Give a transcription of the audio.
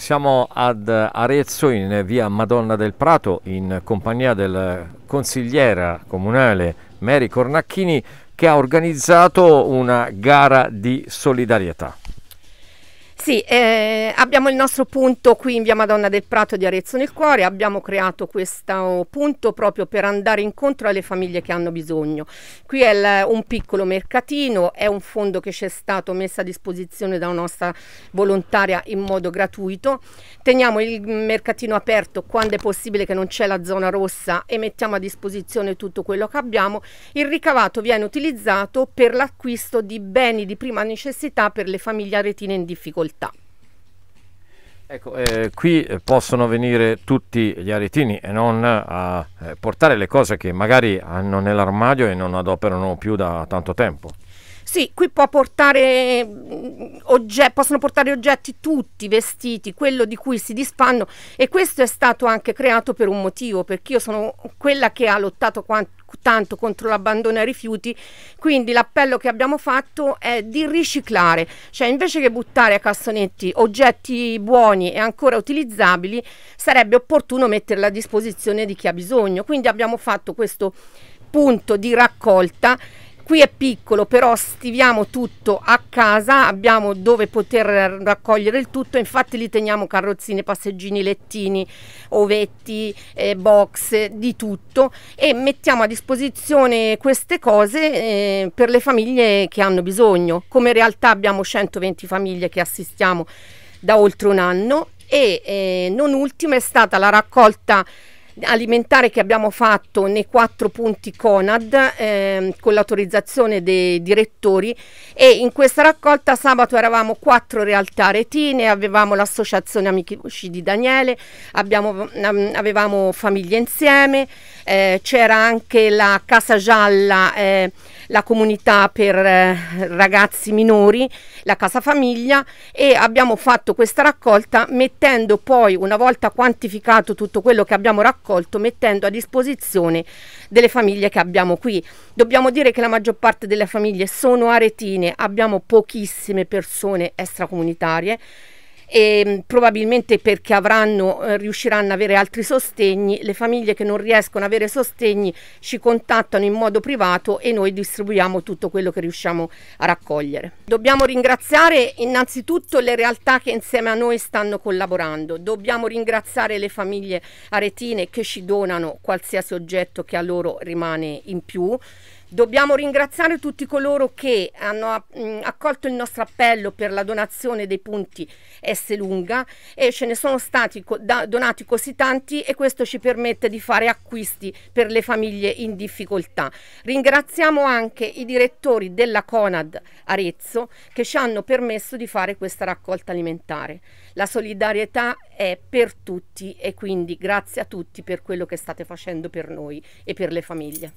Siamo ad Arezzo in via Madonna del Prato in compagnia del consigliera comunale Mary Cornacchini che ha organizzato una gara di solidarietà. Sì, eh, abbiamo il nostro punto qui in Via Madonna del Prato di Arezzo nel Cuore, abbiamo creato questo punto proprio per andare incontro alle famiglie che hanno bisogno. Qui è il, un piccolo mercatino, è un fondo che ci è stato messo a disposizione da una nostra volontaria in modo gratuito. Teniamo il mercatino aperto quando è possibile che non c'è la zona rossa e mettiamo a disposizione tutto quello che abbiamo. Il ricavato viene utilizzato per l'acquisto di beni di prima necessità per le famiglie aretine in difficoltà difficoltà. Ecco, eh, qui eh, possono venire tutti gli aretini e non eh, a eh, portare le cose che magari hanno nell'armadio e non adoperano più da tanto tempo. Sì, qui portare mm, ogget- possono portare oggetti tutti, vestiti, quello di cui si disfanno e questo è stato anche creato per un motivo, perché io sono quella che ha lottato quanto tanto contro l'abbandono ai rifiuti, quindi l'appello che abbiamo fatto è di riciclare, cioè invece che buttare a cassonetti oggetti buoni e ancora utilizzabili, sarebbe opportuno metterli a disposizione di chi ha bisogno. Quindi abbiamo fatto questo punto di raccolta qui è piccolo, però stiviamo tutto a casa, abbiamo dove poter raccogliere il tutto, infatti lì teniamo carrozzine, passeggini, lettini, ovetti, eh, box, eh, di tutto e mettiamo a disposizione queste cose eh, per le famiglie che hanno bisogno. Come realtà abbiamo 120 famiglie che assistiamo da oltre un anno e eh, non ultima è stata la raccolta alimentare che abbiamo fatto nei quattro punti Conad ehm, con l'autorizzazione dei direttori e in questa raccolta sabato eravamo quattro realtà retine, avevamo l'associazione Amici di Daniele, abbiamo, mm, avevamo Famiglie Insieme, eh, c'era anche la Casa Gialla eh, la comunità per eh, ragazzi minori, la casa famiglia e abbiamo fatto questa raccolta mettendo poi una volta quantificato tutto quello che abbiamo raccolto mettendo a disposizione delle famiglie che abbiamo qui. Dobbiamo dire che la maggior parte delle famiglie sono aretine, abbiamo pochissime persone extracomunitarie e ehm, probabilmente perché avranno, eh, riusciranno ad avere altri sostegni, le famiglie che non riescono ad avere sostegni ci contattano in modo privato e noi distribuiamo tutto quello che riusciamo a raccogliere. Dobbiamo ringraziare innanzitutto le realtà che insieme a noi stanno collaborando, dobbiamo ringraziare le famiglie aretine che ci donano qualsiasi oggetto che a loro rimane in più. Dobbiamo ringraziare tutti coloro che hanno mm, accolto il nostro appello per la donazione dei punti S lunga e ce ne sono stati donati così tanti e questo ci permette di fare acquisti per le famiglie in difficoltà. Ringraziamo anche i direttori della Conad Arezzo che ci hanno permesso di fare questa raccolta alimentare. La solidarietà è per tutti e quindi grazie a tutti per quello che state facendo per noi e per le famiglie.